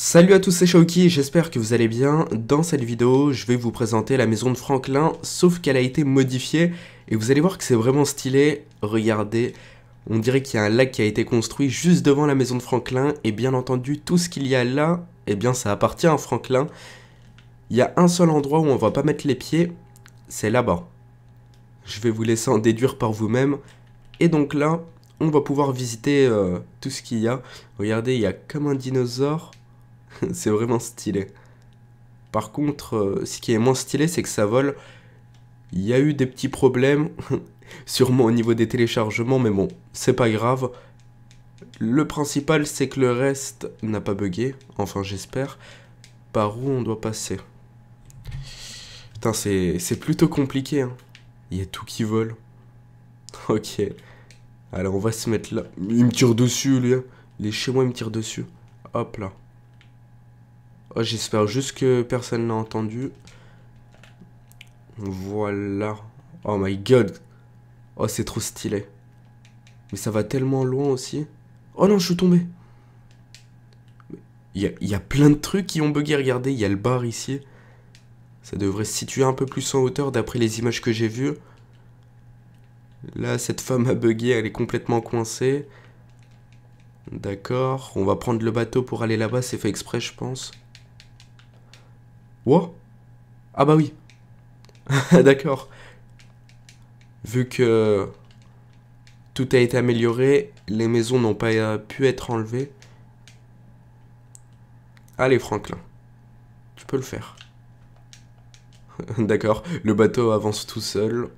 Salut à tous, c'est Shauki, j'espère que vous allez bien. Dans cette vidéo, je vais vous présenter la maison de Franklin, sauf qu'elle a été modifiée, et vous allez voir que c'est vraiment stylé. Regardez, on dirait qu'il y a un lac qui a été construit juste devant la maison de Franklin, et bien entendu, tout ce qu'il y a là, eh bien ça appartient à Franklin. Il y a un seul endroit où on va pas mettre les pieds, c'est là-bas. Je vais vous laisser en déduire par vous-même. Et donc là, on va pouvoir visiter euh, tout ce qu'il y a. Regardez, il y a comme un dinosaure. c'est vraiment stylé. Par contre, euh, ce qui est moins stylé, c'est que ça vole. Il y a eu des petits problèmes, sûrement au niveau des téléchargements, mais bon, c'est pas grave. Le principal, c'est que le reste n'a pas bugué, enfin j'espère. Par où on doit passer Putain, c'est plutôt compliqué. Hein. Il y a tout qui vole. Ok. Alors on va se mettre là. Il me tire dessus, lui. Il chez moi, il me tire dessus. Hop là. Oh, J'espère juste que personne n'a entendu. Voilà. Oh my god. Oh, c'est trop stylé. Mais ça va tellement loin aussi. Oh non, je suis tombé. Il y a, plein de trucs qui ont bugué. Regardez, il y a le bar ici. Ça devrait se situer un peu plus en hauteur d'après les images que j'ai vues. Là, cette femme a bugué, elle est complètement coincée. D'accord, on va prendre le bateau pour aller là-bas, c'est fait exprès, je pense. Ah bah oui. D'accord. Vu que tout a été amélioré, les maisons n'ont pas pu être enlevées. Allez Franklin, tu peux le faire. D'accord, le bateau avance tout seul.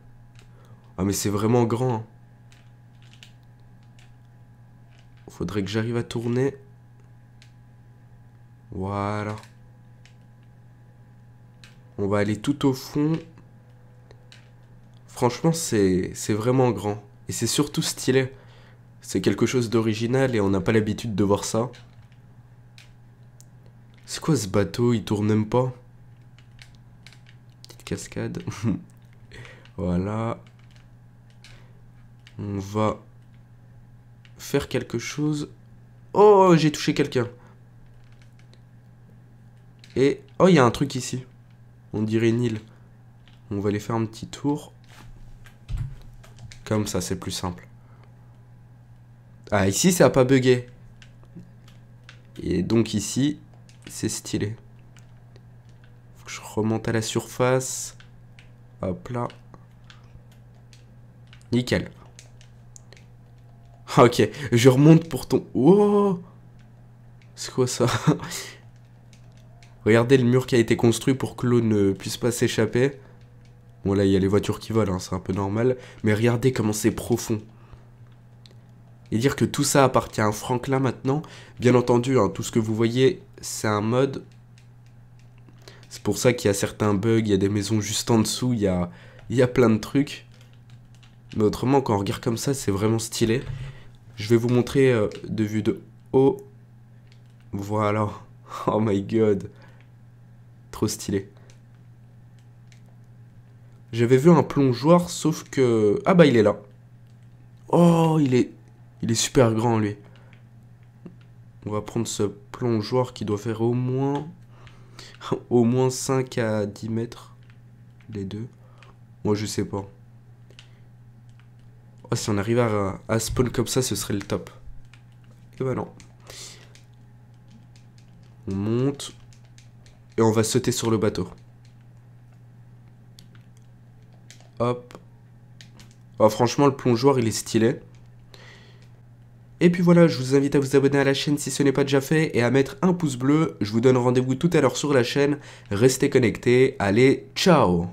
Ah mais c'est vraiment grand. Hein. Faudrait que j'arrive à tourner. Voilà. On va aller tout au fond. Franchement, c'est vraiment grand. Et c'est surtout stylé. C'est quelque chose d'original et on n'a pas l'habitude de voir ça. C'est quoi ce bateau Il tourne même pas. Petite cascade. voilà. On va faire quelque chose. Oh, j'ai touché quelqu'un. Et... Oh, il y a un truc ici on dirait Nil. On va aller faire un petit tour. Comme ça, c'est plus simple. Ah, ici, ça a pas bugué. Et donc ici, c'est stylé. Faut que je remonte à la surface. Hop là. Nickel. Ok, je remonte pour ton... Oh C'est quoi ça Regardez le mur qui a été construit pour que l'eau ne puisse pas s'échapper. Bon là il y a les voitures qui volent, hein, c'est un peu normal. Mais regardez comment c'est profond. Et dire que tout ça appartient à Franklin maintenant, bien entendu, hein, tout ce que vous voyez c'est un mode. C'est pour ça qu'il y a certains bugs, il y a des maisons juste en dessous, il y a, il y a plein de trucs. Mais autrement, quand on regarde comme ça, c'est vraiment stylé. Je vais vous montrer euh, de vue de haut. Voilà. Oh my god stylé. J'avais vu un plongeoir, sauf que... Ah bah, il est là. Oh, il est... Il est super grand, lui. On va prendre ce plongeoir qui doit faire au moins... au moins 5 à 10 mètres. Les deux. Moi, je sais pas. Oh, si on arrivait à, spawn comme ça, ce serait le top. Et bah non. On monte et on va sauter sur le bateau. Hop. Oh, franchement, le plongeoir, il est stylé. Et puis voilà, je vous invite à vous abonner à la chaîne si ce n'est pas déjà fait et à mettre un pouce bleu. Je vous donne rendez-vous tout à l'heure sur la chaîne. Restez connectés. Allez, ciao